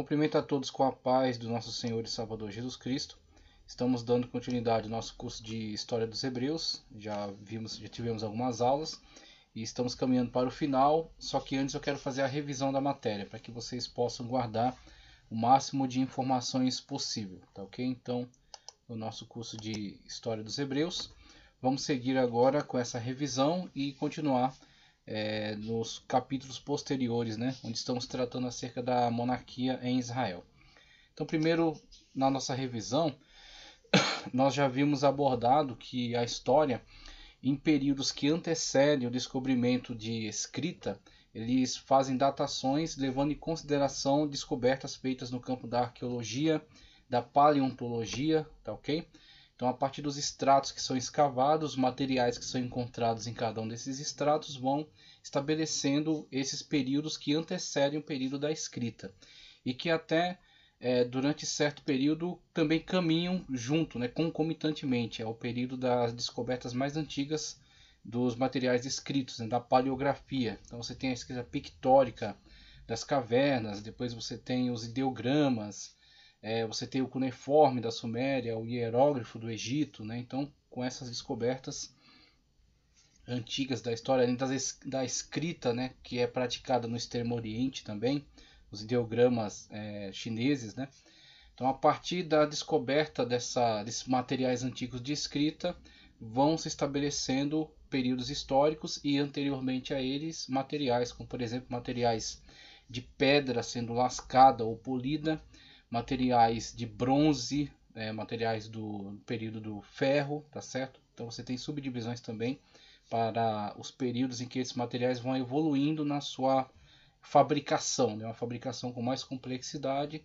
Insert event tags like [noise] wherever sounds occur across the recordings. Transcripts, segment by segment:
Cumprimento a todos com a paz do nosso Senhor e Salvador Jesus Cristo. Estamos dando continuidade ao nosso curso de História dos Hebreus. Já vimos, já tivemos algumas aulas e estamos caminhando para o final, só que antes eu quero fazer a revisão da matéria para que vocês possam guardar o máximo de informações possível, tá OK? Então, o nosso curso de História dos Hebreus, vamos seguir agora com essa revisão e continuar é, nos capítulos posteriores, né, onde estamos tratando acerca da monarquia em Israel. Então, primeiro, na nossa revisão, [coughs] nós já vimos abordado que a história, em períodos que antecedem o descobrimento de escrita, eles fazem datações levando em consideração descobertas feitas no campo da arqueologia, da paleontologia, tá ok? Então, a partir dos estratos que são escavados, os materiais que são encontrados em cada um desses estratos vão estabelecendo esses períodos que antecedem o período da escrita e que até é, durante certo período também caminham junto, né, concomitantemente, ao é período das descobertas mais antigas dos materiais escritos, né, da paleografia. Então você tem a escrita pictórica das cavernas, depois você tem os ideogramas, é, você tem o cuneiforme da Suméria, o hierógrafo do Egito, né? Então, com essas descobertas antigas da história, além das, da escrita, né, que é praticada no Extremo Oriente também, os ideogramas é, chineses, né? Então, a partir da descoberta dessa, desses materiais antigos de escrita, vão se estabelecendo períodos históricos e anteriormente a eles materiais, como por exemplo materiais de pedra sendo lascada ou polida, materiais de bronze, é, materiais do período do ferro, tá certo? Então você tem subdivisões também para os períodos em que esses materiais vão evoluindo na sua fabricação, né? uma fabricação com mais complexidade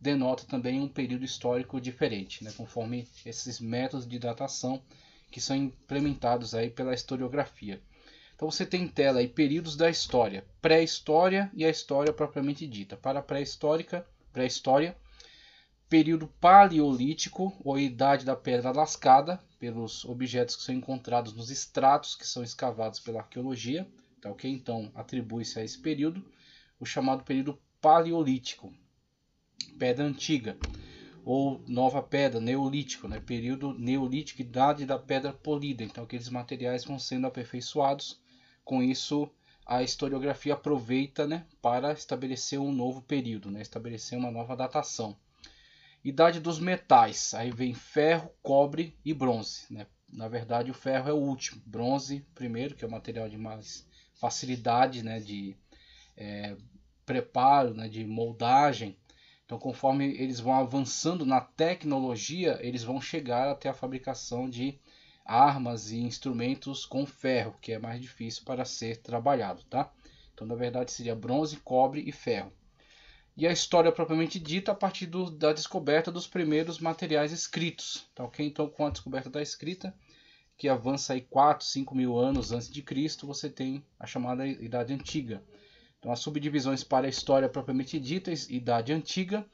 denota também um período histórico diferente, né? conforme esses métodos de datação que são implementados aí pela historiografia. Então você tem tela aí períodos da história, pré-história e a história propriamente dita. Para a pré-histórica, pré-história, período paleolítico, ou idade da pedra lascada, pelos objetos que são encontrados nos estratos que são escavados pela arqueologia, tá ok? Então atribui-se a esse período o chamado período paleolítico, pedra antiga ou nova pedra, neolítico, né? período neolítico, idade da pedra polida. Então aqueles materiais vão sendo aperfeiçoados, com isso a historiografia aproveita né, para estabelecer um novo período, né, estabelecer uma nova datação. Idade dos metais. Aí vem ferro, cobre e bronze. Né? Na verdade, o ferro é o último. Bronze, primeiro, que é o material de mais facilidade né? de é, preparo, né? de moldagem. Então, conforme eles vão avançando na tecnologia, eles vão chegar até a fabricação de armas e instrumentos com ferro, que é mais difícil para ser trabalhado, tá? Então, na verdade, seria bronze, cobre e ferro e a história é propriamente dita a partir do, da descoberta dos primeiros materiais escritos, tá então, ok? Então, com a descoberta da escrita, que avança aí 4, 5 mil anos antes de Cristo, você tem a chamada Idade Antiga. Então, as subdivisões para a história propriamente dita, Idade Antiga,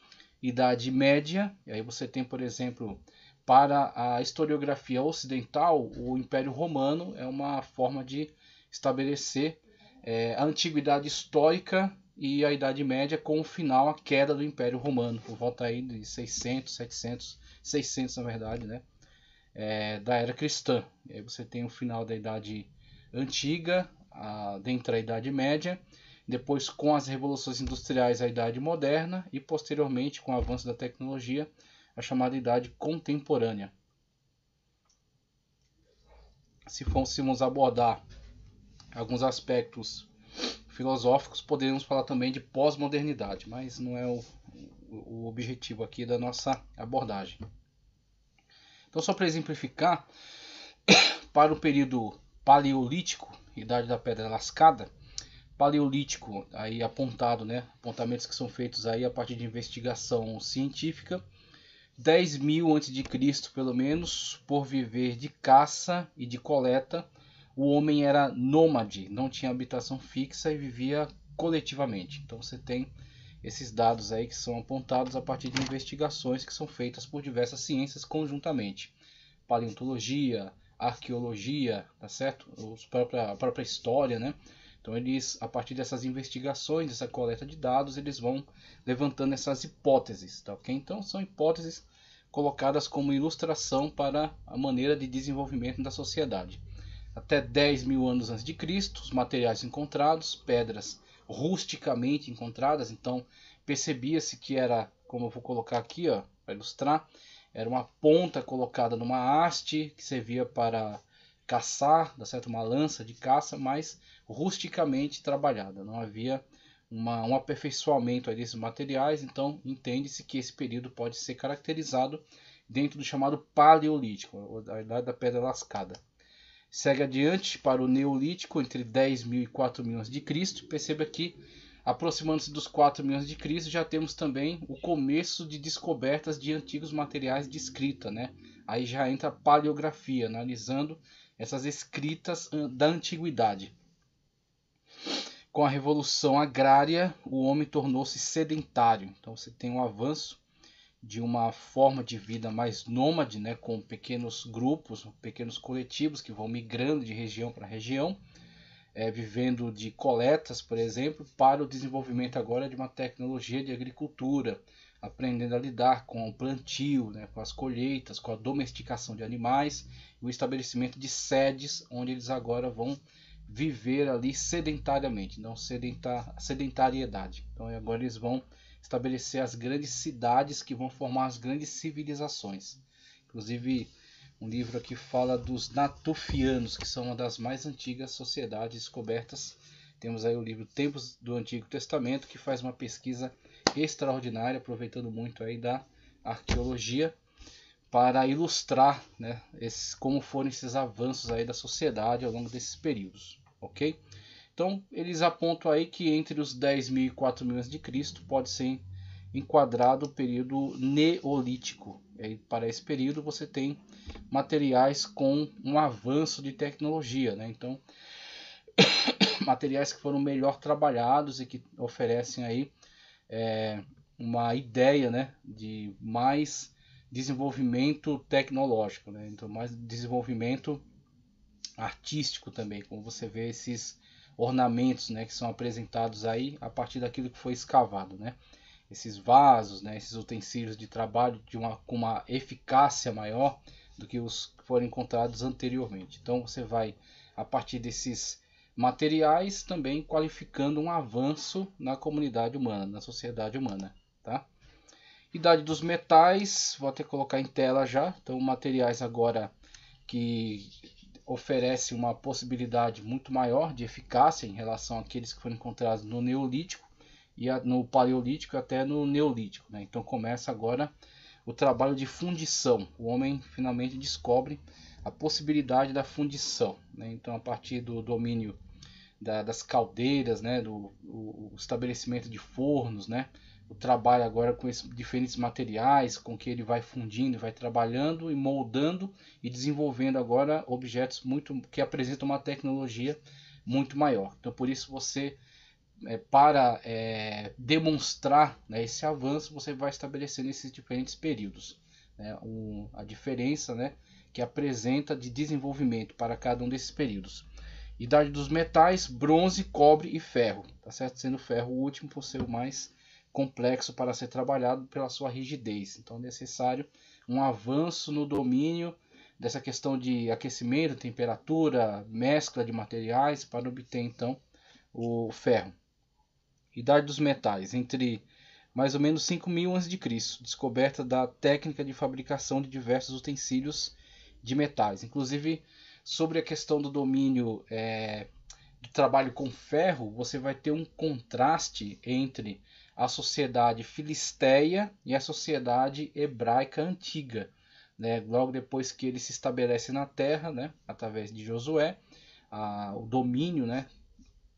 Idade Média, e aí você tem, por exemplo, para a historiografia ocidental, o Império Romano é uma forma de estabelecer é, a antiguidade histórica e a Idade Média com o final a queda do Império Romano, por volta aí de 600, 700, 600 na verdade, né? É, da era cristã. E aí você tem o final da Idade Antiga, a, dentro da Idade Média, depois com as revoluções industriais a Idade Moderna e posteriormente com o avanço da tecnologia a chamada Idade Contemporânea. Se fôssemos abordar alguns aspectos filosóficos, poderíamos falar também de pós-modernidade, mas não é o, o objetivo aqui da nossa abordagem. Então, só para exemplificar, [coughs] para o período paleolítico, idade da pedra lascada, paleolítico aí apontado, né, apontamentos que são feitos aí a partir de investigação científica, 10 mil antes de Cristo pelo menos, por viver de caça e de coleta, o homem era nômade, não tinha habitação fixa e vivia coletivamente. Então você tem esses dados aí que são apontados a partir de investigações que são feitas por diversas ciências conjuntamente. Paleontologia, arqueologia, tá certo? Os própria, a própria história, né? Então eles, a partir dessas investigações, dessa coleta de dados, eles vão levantando essas hipóteses, tá ok? Então são hipóteses colocadas como ilustração para a maneira de desenvolvimento da sociedade até 10 mil anos antes de Cristo, os materiais encontrados, pedras rusticamente encontradas, então percebia-se que era, como eu vou colocar aqui, ó, para ilustrar, era uma ponta colocada numa haste que servia para caçar, dá certo, uma lança de caça, mas rusticamente trabalhada. Não havia uma, um aperfeiçoamento desses materiais, então entende-se que esse período pode ser caracterizado dentro do chamado paleolítico, a idade da pedra lascada. Segue adiante para o Neolítico entre 10 mil e 4 milhões de Cristo. Perceba que, aproximando-se dos 4 milhões de Cristo, já temos também o começo de descobertas de antigos materiais de escrita. Né? Aí já entra a paleografia, analisando essas escritas da antiguidade. Com a revolução agrária, o homem tornou-se sedentário. Então você tem um avanço de uma forma de vida mais nômade, né, com pequenos grupos, pequenos coletivos que vão migrando de região para região, é, vivendo de coletas, por exemplo, para o desenvolvimento agora de uma tecnologia de agricultura, aprendendo a lidar com o plantio, né, com as colheitas, com a domesticação de animais e o estabelecimento de sedes onde eles agora vão viver ali sedentariamente, não sedentar, sedentariedade. Então agora eles vão estabelecer as grandes cidades que vão formar as grandes civilizações. Inclusive, um livro aqui fala dos Natufianos, que são uma das mais antigas sociedades descobertas. Temos aí o livro Tempos do Antigo Testamento, que faz uma pesquisa extraordinária, aproveitando muito aí da arqueologia para ilustrar né, como foram esses avanços aí da sociedade ao longo desses períodos, ok? Então, eles apontam aí que entre os 10 mil e 4 mil de Cristo pode ser enquadrado o período neolítico. E para esse período você tem materiais com um avanço de tecnologia, né? Então, [coughs] materiais que foram melhor trabalhados e que oferecem aí é, uma ideia, né, de mais desenvolvimento tecnológico, né? Então, mais desenvolvimento artístico também, como você vê esses ornamentos né, que são apresentados aí a partir daquilo que foi escavado. Né? Esses vasos, né, esses utensílios de trabalho de uma, com uma eficácia maior do que os que foram encontrados anteriormente. Então você vai, a partir desses materiais, também qualificando um avanço na comunidade humana, na sociedade humana. Tá? Idade dos metais, vou até colocar em tela já. Então, materiais agora que oferece uma possibilidade muito maior de eficácia em relação àqueles que foram encontrados no Neolítico e a, no Paleolítico e até no Neolítico. Né? Então começa agora o trabalho de fundição. O homem finalmente descobre a possibilidade da fundição. Né? Então a partir do domínio da, das caldeiras, né? do o, o estabelecimento de fornos, né? o trabalho agora com esses diferentes materiais, com que ele vai fundindo, vai trabalhando e moldando e desenvolvendo agora objetos muito que apresentam uma tecnologia muito maior. Então, por isso você é, para é, demonstrar né, esse avanço, você vai estabelecendo esses diferentes períodos. Né, o, a diferença né, que apresenta de desenvolvimento para cada um desses períodos. Idade dos metais, bronze, cobre e ferro. Tá certo? Sendo ferro o último por ser o mais complexo para ser trabalhado pela sua rigidez. Então é necessário um avanço no domínio dessa questão de aquecimento, temperatura, mescla de materiais para obter então o ferro. Idade dos metais, entre mais ou menos 5000 a.C., descoberta da técnica de fabricação de diversos utensílios de metais, inclusive sobre a questão do domínio é, do trabalho com ferro, você vai ter um contraste entre a sociedade filisteia e a sociedade hebraica antiga. Né? Logo depois que ele se estabelece na terra, né? através de Josué, a, o domínio, né?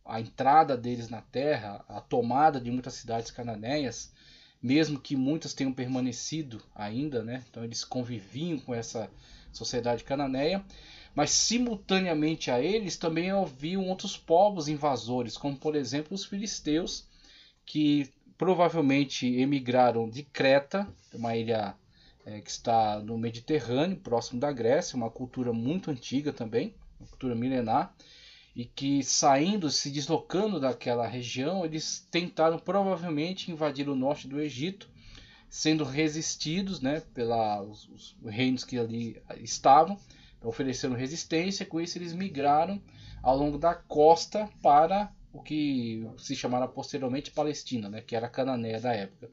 a entrada deles na terra, a tomada de muitas cidades cananeias, mesmo que muitas tenham permanecido ainda, né? então eles conviviam com essa sociedade cananeia, mas simultaneamente a eles também haviam outros povos invasores, como por exemplo os filisteus, que provavelmente emigraram de Creta, uma ilha é, que está no Mediterrâneo, próximo da Grécia, uma cultura muito antiga também, uma cultura milenar, e que saindo, se deslocando daquela região, eles tentaram provavelmente invadir o norte do Egito, sendo resistidos né, pelos reinos que ali estavam, oferecendo resistência, com isso eles migraram ao longo da costa para o que se chamara posteriormente Palestina, né, que era a Cananéia da época.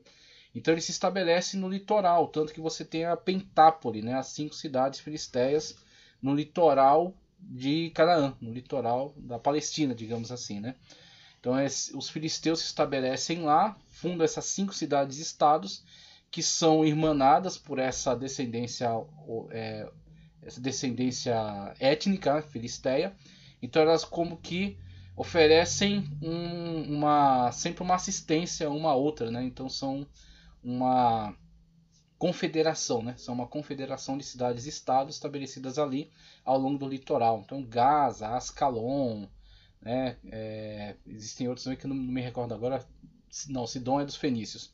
Então ele se estabelece no litoral, tanto que você tem a Pentápole, né, as cinco cidades filisteias no litoral de Canaã, no litoral da Palestina, digamos assim, né? Então é, os filisteus se estabelecem lá, fundam essas cinco cidades-estados que são irmanadas por essa descendência, é, essa descendência étnica né, filisteia. Então elas como que oferecem um, uma, sempre uma assistência uma à outra, né? Então são uma confederação, né? São uma confederação de cidades e estados estabelecidas ali ao longo do litoral. Então Gaza, Ascalon, né? É, existem outros que eu não, não me recordo agora. Não, Sidon é dos fenícios.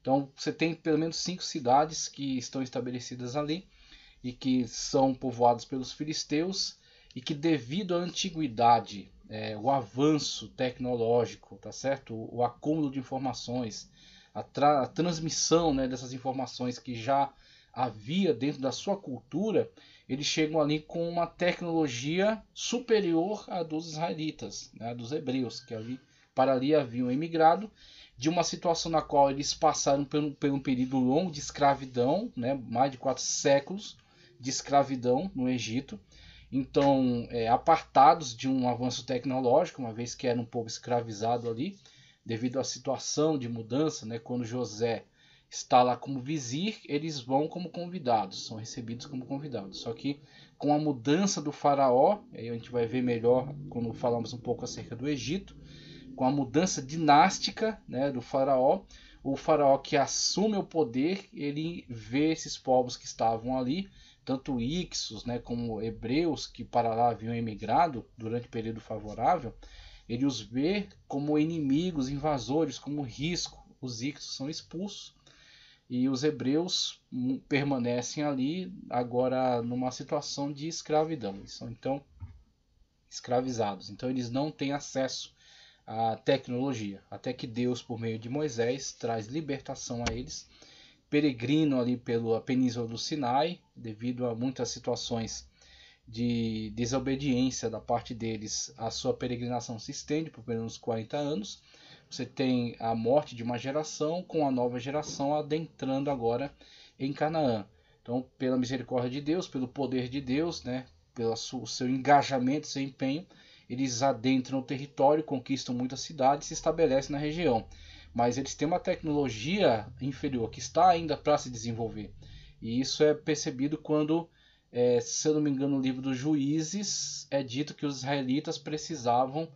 Então você tem pelo menos cinco cidades que estão estabelecidas ali e que são povoadas pelos filisteus e que devido à antiguidade é, o avanço tecnológico, tá certo? O, o acúmulo de informações, a, tra a transmissão né, dessas informações que já havia dentro da sua cultura, eles chegam ali com uma tecnologia superior à dos israelitas, né, dos hebreus, que ali, para ali haviam emigrado, de uma situação na qual eles passaram por, por um período longo de escravidão, né, mais de quatro séculos de escravidão no Egito, então é, apartados de um avanço tecnológico, uma vez que era um povo escravizado ali, devido à situação de mudança, né, quando José está lá como vizir, eles vão como convidados, são recebidos como convidados. Só que com a mudança do faraó, aí a gente vai ver melhor quando falamos um pouco acerca do Egito, com a mudança dinástica né, do faraó, o faraó que assume o poder, ele vê esses povos que estavam ali tanto Ixos né, como hebreus que para lá haviam emigrado durante o período favorável, ele os vê como inimigos, invasores, como risco. Os Ixos são expulsos e os hebreus hum, permanecem ali, agora numa situação de escravidão. Eles são então escravizados, então eles não têm acesso à tecnologia, até que Deus, por meio de Moisés, traz libertação a eles peregrino ali pela península do Sinai, devido a muitas situações de desobediência da parte deles, a sua peregrinação se estende por pelo menos 40 anos. Você tem a morte de uma geração com a nova geração adentrando agora em Canaã. Então, pela misericórdia de Deus, pelo poder de Deus, né, pelo seu engajamento, seu empenho, eles adentram o território, conquistam muitas cidades e se estabelecem na região mas eles têm uma tecnologia inferior que está ainda para se desenvolver. E isso é percebido quando, é, se eu não me engano, no livro dos juízes é dito que os israelitas precisavam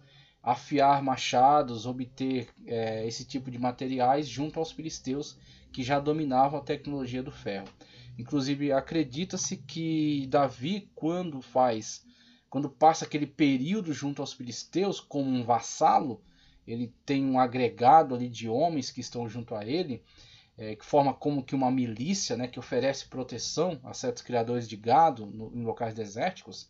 afiar machados, obter é, esse tipo de materiais junto aos filisteus que já dominavam a tecnologia do ferro. Inclusive, acredita-se que Davi, quando faz, quando passa aquele período junto aos filisteus como um vassalo, ele tem um agregado ali de homens que estão junto a ele, é, que forma como que uma milícia, né, que oferece proteção a certos criadores de gado no, em locais desérticos.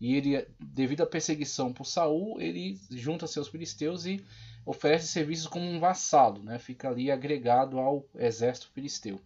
E ele, devido à perseguição por Saul, ele junta seus filisteus e oferece serviços como um vassalo, né? Fica ali agregado ao exército filisteu.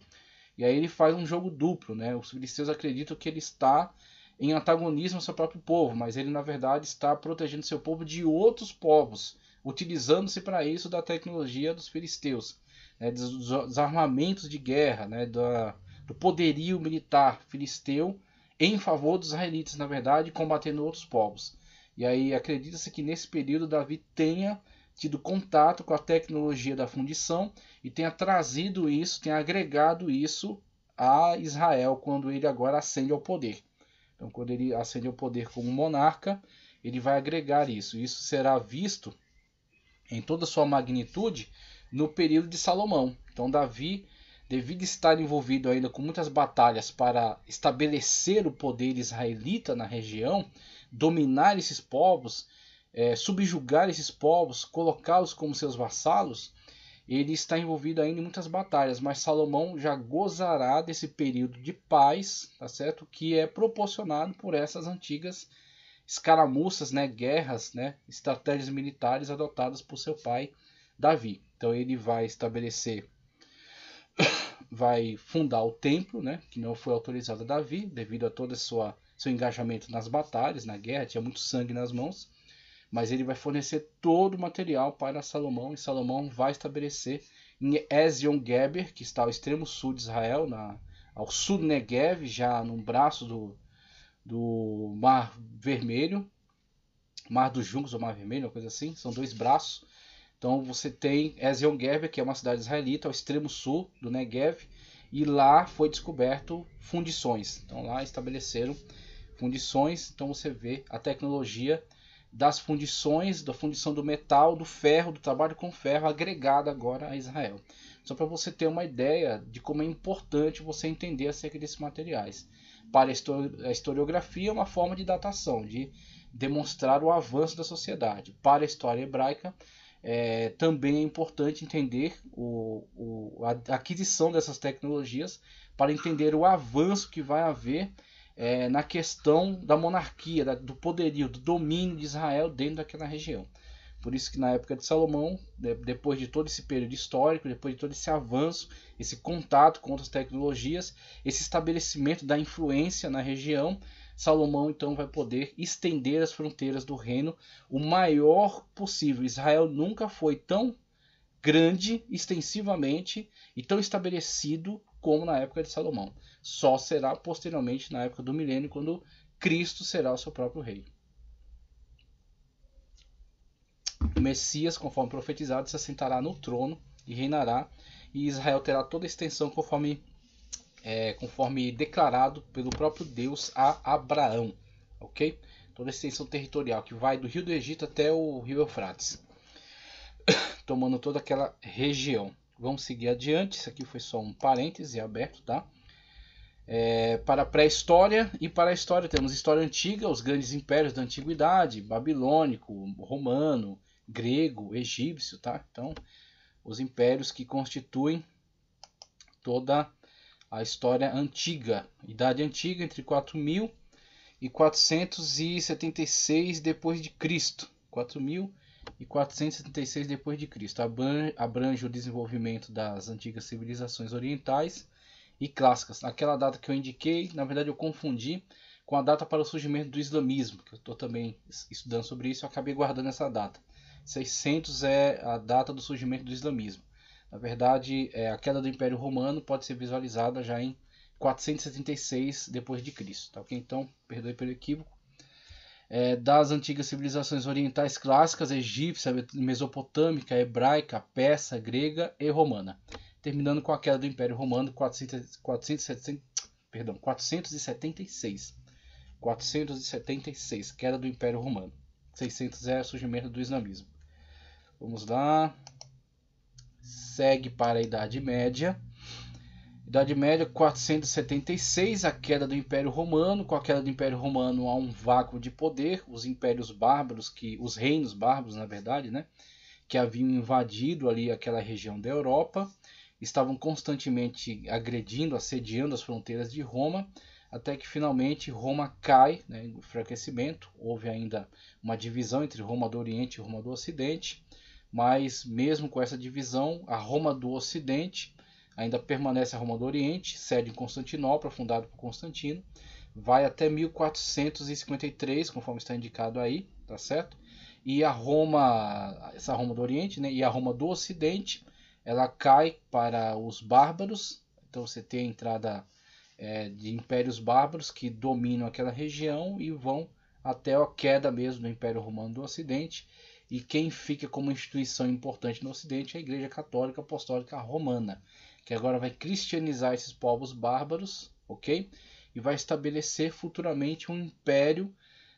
E aí ele faz um jogo duplo, né? Os filisteus acreditam que ele está em antagonismo ao seu próprio povo, mas ele na verdade está protegendo seu povo de outros povos utilizando-se para isso da tecnologia dos filisteus, né, dos, armamentos de guerra, né, do poderio militar filisteu em favor dos israelitas, na verdade, combatendo outros povos. E aí acredita-se que nesse período Davi tenha tido contato com a tecnologia da fundição e tenha trazido isso, tenha agregado isso a Israel quando ele agora ascende ao poder. Então, quando ele ascende ao poder como monarca, ele vai agregar isso. Isso será visto em toda a sua magnitude no período de Salomão. Então Davi, devido estar envolvido ainda com muitas batalhas para estabelecer o poder israelita na região, dominar esses povos, é, subjugar esses povos, colocá-los como seus vassalos, ele está envolvido ainda em muitas batalhas, mas Salomão já gozará desse período de paz, tá certo? Que é proporcionado por essas antigas batalhas escaramuças, né, guerras, né, estratégias militares adotadas por seu pai Davi. Então ele vai estabelecer, [coughs] vai fundar o templo, né, que não foi autorizado a Davi devido a todo sua seu engajamento nas batalhas, na guerra, tinha muito sangue nas mãos, mas ele vai fornecer todo o material para Salomão e Salomão vai estabelecer em Ezion Geber, que está ao extremo sul de Israel, na, ao sul do Negev, já no braço do, do Mar Vermelho, Mar dos Jungos ou Mar Vermelho, uma coisa assim, são dois braços. Então você tem Ezion Geber, que é uma cidade israelita ao extremo sul do Negev, e lá foi descoberto fundições. Então lá estabeleceram fundições, então você vê a tecnologia das fundições, da fundição do metal, do ferro, do trabalho com ferro agregada agora a Israel. Só para você ter uma ideia de como é importante você entender acerca desses materiais. Para a historiografia, é uma forma de datação, de demonstrar o avanço da sociedade. Para a história hebraica, é, também é importante entender o, o, a aquisição dessas tecnologias para entender o avanço que vai haver é, na questão da monarquia, da, do poderio, do domínio de Israel dentro daquela região. Por isso que na época de Salomão, depois de todo esse período histórico, depois de todo esse avanço, esse contato com outras tecnologias, esse estabelecimento da influência na região, Salomão então vai poder estender as fronteiras do reino o maior possível. Israel nunca foi tão grande extensivamente e tão estabelecido como na época de Salomão. Só será posteriormente na época do milênio quando Cristo será o seu próprio rei. O Messias, conforme profetizado, se assentará no trono e reinará, e Israel terá toda a extensão conforme, é, conforme declarado pelo próprio Deus a Abraão. Ok? Toda a extensão territorial que vai do rio do Egito até o rio Eufrates, [coughs] tomando toda aquela região. Vamos seguir adiante. Isso aqui foi só um parêntese aberto, tá? É, para a pré-história e para a história. Temos história antiga, os grandes impérios da antiguidade, babilônico, romano, grego, egípcio, tá? Então, os impérios que constituem toda a história antiga, Idade Antiga entre 4000 e 476 depois de Cristo. 4476 depois de Cristo. Abrange o desenvolvimento das antigas civilizações orientais e clássicas. Aquela data que eu indiquei, na verdade eu confundi com a data para o surgimento do islamismo, que eu estou também estudando sobre isso, eu acabei guardando essa data. 600 é a data do surgimento do islamismo. Na verdade, é, a queda do Império Romano pode ser visualizada já em 476 depois de Cristo, tá? ok? Então, perdoe pelo equívoco. É, das antigas civilizações orientais clássicas, egípcia, mesopotâmica, hebraica, persa, grega e romana, terminando com a queda do Império Romano 400, 470, perdão, 476. 476, queda do Império Romano. 600 é o surgimento do islamismo. Vamos lá. Segue para a Idade Média. Idade Média 476, a queda do Império Romano. Com a queda do Império Romano há um vácuo de poder. Os impérios bárbaros, que os reinos bárbaros, na verdade, né, que haviam invadido ali aquela região da Europa, estavam constantemente agredindo, assediando as fronteiras de Roma, até que finalmente Roma cai, né, enfraquecimento. Houve ainda uma divisão entre Roma do Oriente e Roma do Ocidente mas mesmo com essa divisão, a Roma do Ocidente ainda permanece a Roma do Oriente, sede em Constantinopla, fundada por Constantino, vai até 1453, conforme está indicado aí, tá certo? E a Roma, essa Roma do Oriente, né, e a Roma do Ocidente, ela cai para os bárbaros, então você tem a entrada é, de impérios bárbaros que dominam aquela região e vão até a queda mesmo do Império Romano do Ocidente e quem fica como instituição importante no Ocidente é a Igreja Católica Apostólica Romana, que agora vai cristianizar esses povos bárbaros, ok? E vai estabelecer futuramente um império,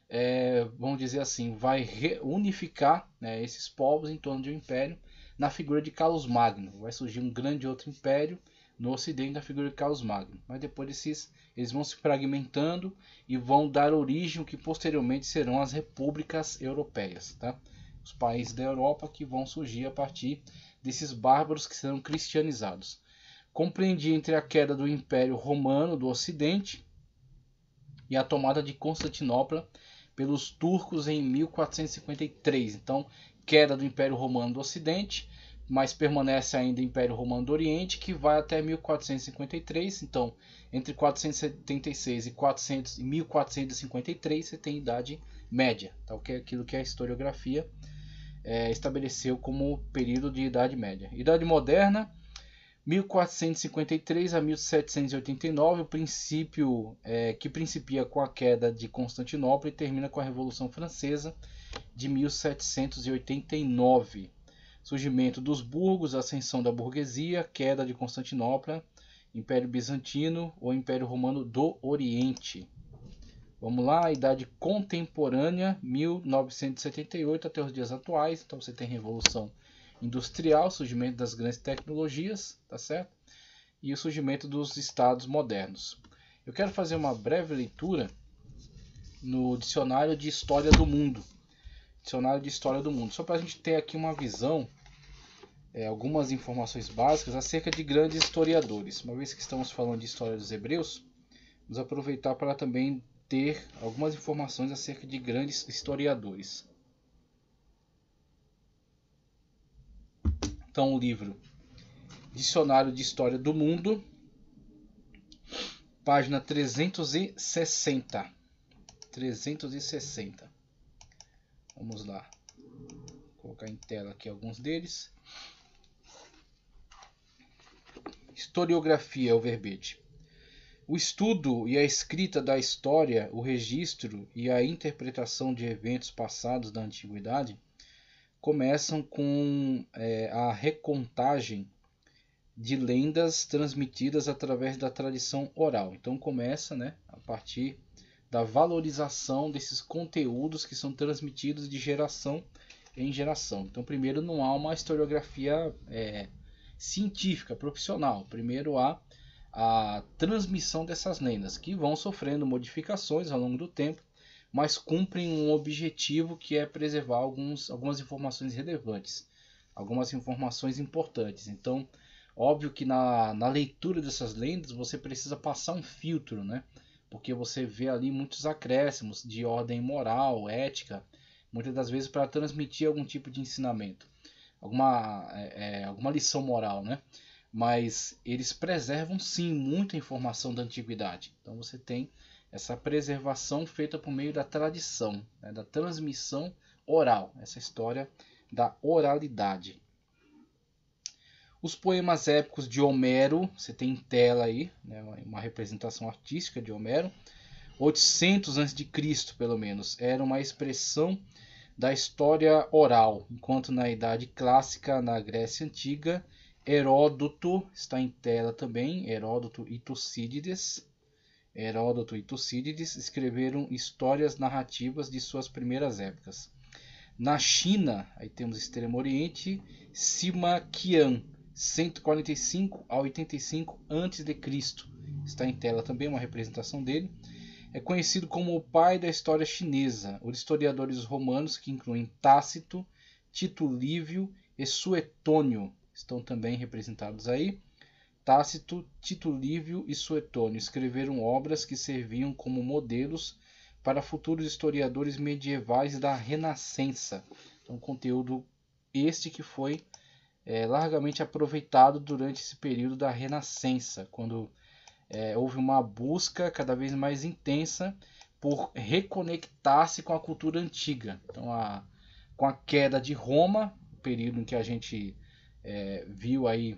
é, vamos dizer assim, vai reunificar né, esses povos em torno de um império na figura de Carlos Magno. Vai surgir um grande outro império no Ocidente na figura de Carlos Magno. Mas depois esses, eles vão se fragmentando e vão dar origem ao que posteriormente serão as repúblicas europeias, tá? os países da Europa que vão surgir a partir desses bárbaros que serão cristianizados. Compreendi entre a queda do Império Romano do Ocidente e a tomada de Constantinopla pelos turcos em 1453. Então, queda do Império Romano do Ocidente, mas permanece ainda Império Romano do Oriente, que vai até 1453. Então, entre 476 e 400, 1453, você tem Idade Média, tá? o que é aquilo que a historiografia é, estabeleceu como período de Idade Média. Idade Moderna, 1453 a 1789, o princípio é, que principia com a queda de Constantinopla e termina com a Revolução Francesa de 1789. Surgimento dos burgos, ascensão da burguesia, queda de Constantinopla, Império Bizantino ou Império Romano do Oriente. Vamos lá, a idade contemporânea, 1978 até os dias atuais. Então você tem revolução industrial, surgimento das grandes tecnologias, tá certo? E o surgimento dos estados modernos. Eu quero fazer uma breve leitura no dicionário de história do mundo. Dicionário de história do mundo. Só para a gente ter aqui uma visão, é, algumas informações básicas acerca de grandes historiadores. Uma vez que estamos falando de história dos hebreus, vamos aproveitar para também ter algumas informações acerca de grandes historiadores. Então, o livro Dicionário de História do Mundo, página 360. 360. Vamos lá. Vou colocar em tela aqui alguns deles. Historiografia é o verbete. O estudo e a escrita da história, o registro e a interpretação de eventos passados da antiguidade começam com é, a recontagem de lendas transmitidas através da tradição oral. Então começa, né, a partir da valorização desses conteúdos que são transmitidos de geração em geração. Então primeiro não há uma historiografia é, científica, profissional. Primeiro há a transmissão dessas lendas, que vão sofrendo modificações ao longo do tempo, mas cumprem um objetivo que é preservar alguns, algumas informações relevantes, algumas informações importantes. Então, óbvio que na, na leitura dessas lendas você precisa passar um filtro, né? Porque você vê ali muitos acréscimos de ordem moral, ética, muitas das vezes para transmitir algum tipo de ensinamento, alguma, é, é alguma lição moral, né? mas eles preservam sim muita informação da antiguidade. Então você tem essa preservação feita por meio da tradição, né, da transmissão oral, essa história da oralidade. Os poemas épicos de Homero, você tem em tela aí, né, uma representação artística de Homero, 800 a.C., pelo menos, era uma expressão da história oral, enquanto na Idade Clássica, na Grécia Antiga, Heródoto está em tela também, Heródoto e Tucídides. Heródoto e Tucídides escreveram histórias narrativas de suas primeiras épocas. Na China, aí temos Extremo Oriente, Sima Qian, 145 a 85 a.C. Está em tela também uma representação dele. É conhecido como o pai da história chinesa. Os historiadores romanos, que incluem Tácito, Tito Lívio e Suetônio, estão também representados aí. Tácito, Tito Lívio e Suetônio escreveram obras que serviam como modelos para futuros historiadores medievais da Renascença. Então, conteúdo este que foi é, largamente aproveitado durante esse período da Renascença, quando é, houve uma busca cada vez mais intensa por reconectar-se com a cultura antiga. Então, a, com a queda de Roma, período em que a gente é, viu aí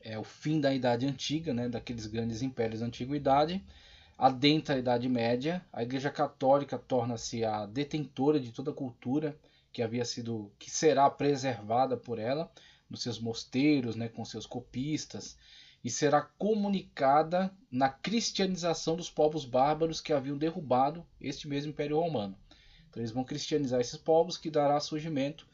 é, o fim da Idade Antiga, né, daqueles grandes impérios da Antiguidade, adentra a Idade Média, a Igreja Católica torna-se a detentora de toda a cultura que havia sido, que será preservada por ela nos seus mosteiros, né, com seus copistas, e será comunicada na cristianização dos povos bárbaros que haviam derrubado este mesmo Império Romano. Então eles vão cristianizar esses povos que dará surgimento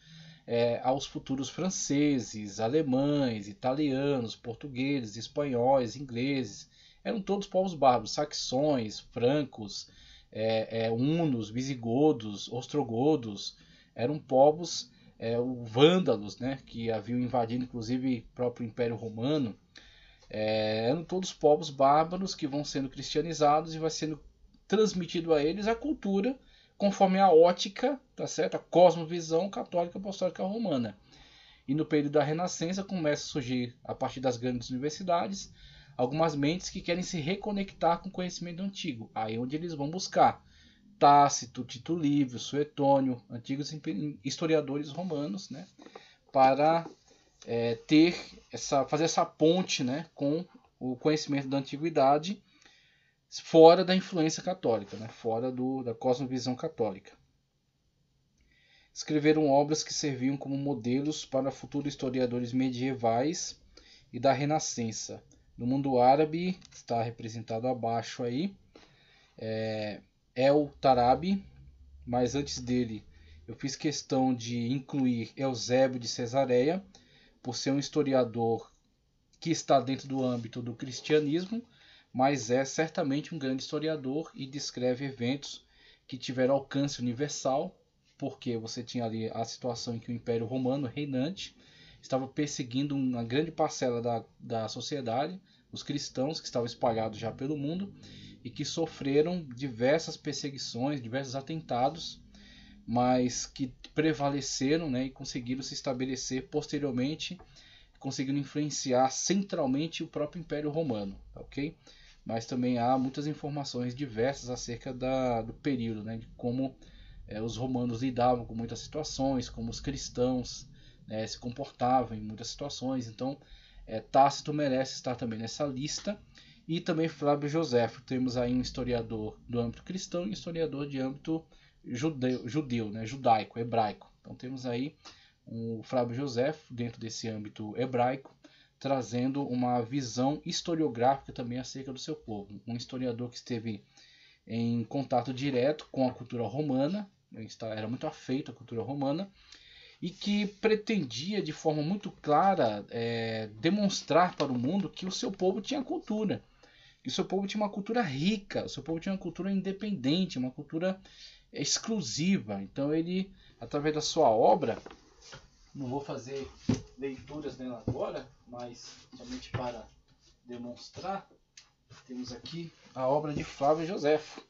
é, aos futuros franceses, alemães, italianos, portugueses, espanhóis, ingleses. Eram todos povos bárbaros, saxões, francos, é, é, hunos, visigodos, ostrogodos. Eram povos é, o, vândalos, né, que haviam invadido inclusive o próprio Império Romano. É, eram todos povos bárbaros que vão sendo cristianizados e vai sendo transmitido a eles a cultura conforme a ótica, tá certo? a cosmovisão católica apostólica romana. E no período da Renascença começa a surgir, a partir das grandes universidades, algumas mentes que querem se reconectar com o conhecimento antigo. Aí é onde eles vão buscar Tácito, Tito Livio, Suetônio, antigos historiadores romanos, né? para é, ter essa, fazer essa ponte né? com o conhecimento da antiguidade fora da influência católica, né? fora do, da cosmovisão católica. Escreveram obras que serviam como modelos para futuros historiadores medievais e da Renascença. No mundo árabe, está representado abaixo aí, é El Tarabi, mas antes dele eu fiz questão de incluir Eusébio de Cesareia, por ser um historiador que está dentro do âmbito do cristianismo, mas é certamente um grande historiador e descreve eventos que tiveram alcance universal, porque você tinha ali a situação em que o Império Romano reinante estava perseguindo uma grande parcela da, da sociedade, os cristãos que estavam espalhados já pelo mundo e que sofreram diversas perseguições, diversos atentados, mas que prevaleceram né, e conseguiram se estabelecer posteriormente conseguindo influenciar centralmente o próprio Império Romano, tá ok? Mas também há muitas informações diversas acerca da, do período, né, de como é, os romanos lidavam com muitas situações, como os cristãos né, se comportavam em muitas situações. Então, é, Tácito merece estar também nessa lista. E também Flávio Josefo, temos aí um historiador do âmbito cristão e um historiador de âmbito judeu, judeu né, judaico, hebraico. Então temos aí o Frábio José, dentro desse âmbito hebraico, trazendo uma visão historiográfica também acerca do seu povo. Um historiador que esteve em contato direto com a cultura romana, era muito afeito à cultura romana, e que pretendia de forma muito clara é, demonstrar para o mundo que o seu povo tinha cultura, que o seu povo tinha uma cultura rica, o seu povo tinha uma cultura independente, uma cultura exclusiva. Então ele, através da sua obra, não vou fazer leituras dela agora, mas somente para demonstrar, temos aqui a obra de Flávio Josefo,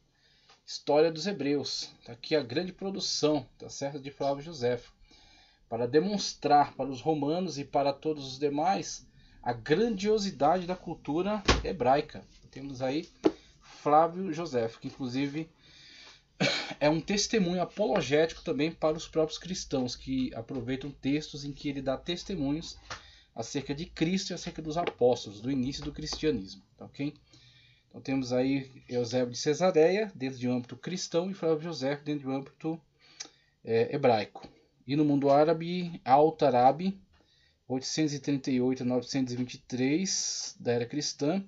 História dos Hebreus. Está aqui a grande produção, tá certo, de Flávio Josefo, para demonstrar para os romanos e para todos os demais a grandiosidade da cultura hebraica. Temos aí Flávio Josefo, que inclusive [coughs] é um testemunho apologético também para os próprios cristãos, que aproveitam textos em que ele dá testemunhos acerca de Cristo e acerca dos apóstolos, do início do cristianismo. Tá ok? Então temos aí Eusébio de Cesareia, dentro de um âmbito cristão, e Flávio José, dentro de um âmbito é, hebraico. E no mundo árabe, Al-Tarabi, 838 a 923 da era cristã,